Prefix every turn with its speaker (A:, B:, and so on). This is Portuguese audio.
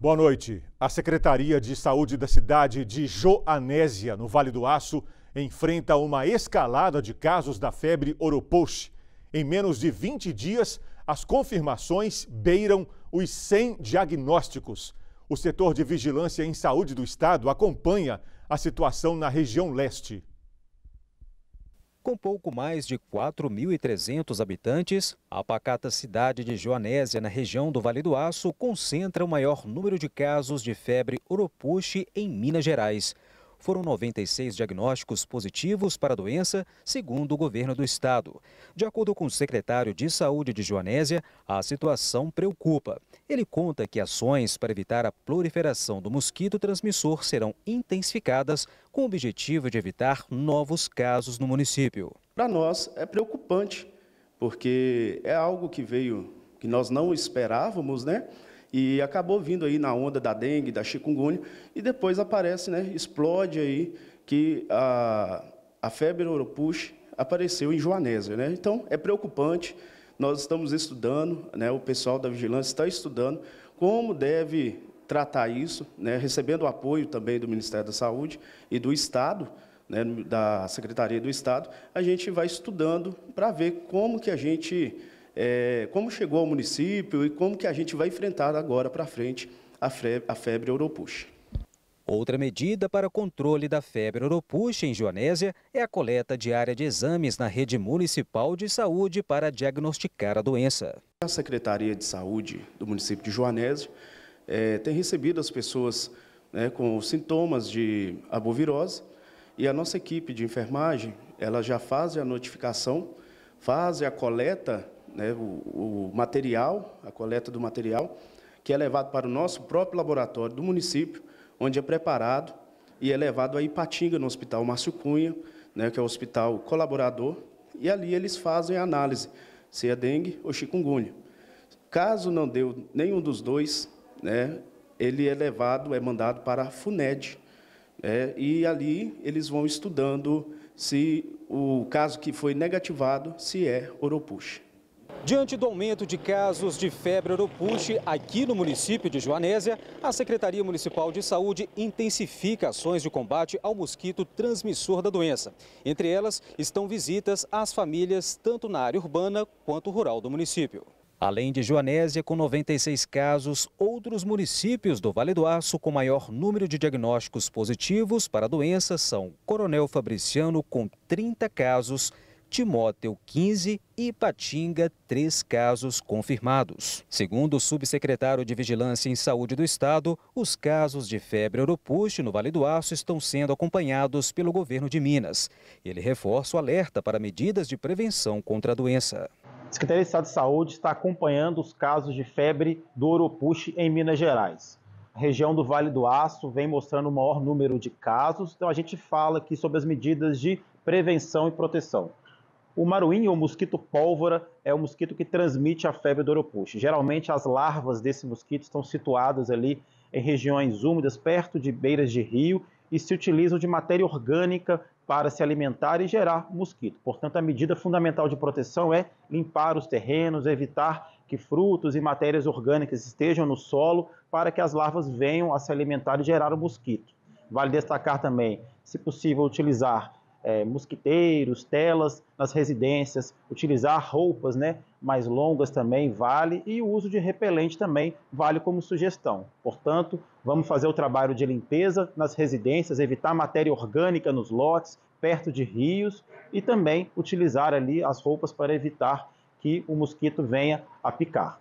A: Boa noite. A Secretaria de Saúde da cidade de Joanésia, no Vale do Aço, enfrenta uma escalada de casos da febre Oropoche. Em menos de 20 dias, as confirmações beiram os 100 diagnósticos. O setor de vigilância em saúde do estado acompanha a situação na região leste.
B: Com pouco mais de 4.300 habitantes, a pacata cidade de Joanésia, na região do Vale do Aço, concentra o maior número de casos de febre oropuxe em Minas Gerais foram 96 diagnósticos positivos para a doença, segundo o governo do estado. De acordo com o secretário de Saúde de Joanésia, a situação preocupa. Ele conta que ações para evitar a proliferação do mosquito transmissor serão intensificadas com o objetivo de evitar novos casos no município.
C: Para nós é preocupante, porque é algo que veio que nós não esperávamos, né? e acabou vindo aí na onda da dengue, da chikungunya, e depois aparece, né, explode aí que a, a febre Oropush apareceu em Joanésia. Né? Então, é preocupante, nós estamos estudando, né, o pessoal da vigilância está estudando como deve tratar isso, né, recebendo o apoio também do Ministério da Saúde e do Estado, né, da Secretaria do Estado, a gente vai estudando para ver como que a gente é, como chegou ao município e como que a gente vai enfrentar agora para frente a, febre, a febre oropuxa. Outra medida para o controle da febre
B: oropuxa em Joanésia é a coleta diária de exames na rede municipal de saúde para
C: diagnosticar a doença. A Secretaria de Saúde do município de Joanésia é, tem recebido as pessoas né, com sintomas de abovirose e a nossa equipe de enfermagem ela já faz a notificação, faz a coleta né, o, o material, a coleta do material, que é levado para o nosso próprio laboratório do município, onde é preparado e é levado a Ipatinga, no Hospital Márcio Cunha, né, que é o hospital colaborador, e ali eles fazem a análise, se é dengue ou chikungunya. Caso não deu nenhum dos dois, né, ele é levado, é mandado para a FUNED, né, e ali eles vão estudando se o caso que foi negativado, se é oropuxa.
B: Diante do aumento de casos de febre oropuxe aqui no município de Joanésia, a Secretaria Municipal de Saúde intensifica ações de combate ao mosquito transmissor da doença. Entre elas estão visitas às famílias tanto na área urbana quanto rural do município. Além de Joanésia, com 96 casos, outros municípios do Vale do Aço com maior número de diagnósticos positivos para a doença são Coronel Fabriciano, com 30 casos, Timóteo 15 e Patinga, três casos confirmados. Segundo o subsecretário de Vigilância em Saúde do Estado, os casos de febre oropuste no Vale do Aço estão sendo acompanhados pelo governo de Minas. Ele reforça o alerta para medidas de prevenção contra a doença.
A: A Secretaria de Estado de Saúde está acompanhando os casos de febre do oropuste em Minas Gerais. A região do Vale do Aço vem mostrando o maior número de casos, então a gente fala aqui sobre as medidas de prevenção e proteção. O maruim, ou mosquito pólvora, é o mosquito que transmite a febre do oropuxe. Geralmente, as larvas desse mosquito estão situadas ali em regiões úmidas, perto de beiras de rio, e se utilizam de matéria orgânica para se alimentar e gerar mosquito. Portanto, a medida fundamental de proteção é limpar os terrenos, evitar que frutos e matérias orgânicas estejam no solo para que as larvas venham a se alimentar e gerar o mosquito. Vale destacar também, se possível, utilizar é, mosquiteiros, telas nas residências, utilizar roupas né, mais longas também vale, e o uso de repelente também vale como sugestão. Portanto, vamos fazer o trabalho de limpeza nas residências, evitar matéria orgânica nos lotes, perto de rios, e também utilizar ali as roupas para evitar que o mosquito venha a picar.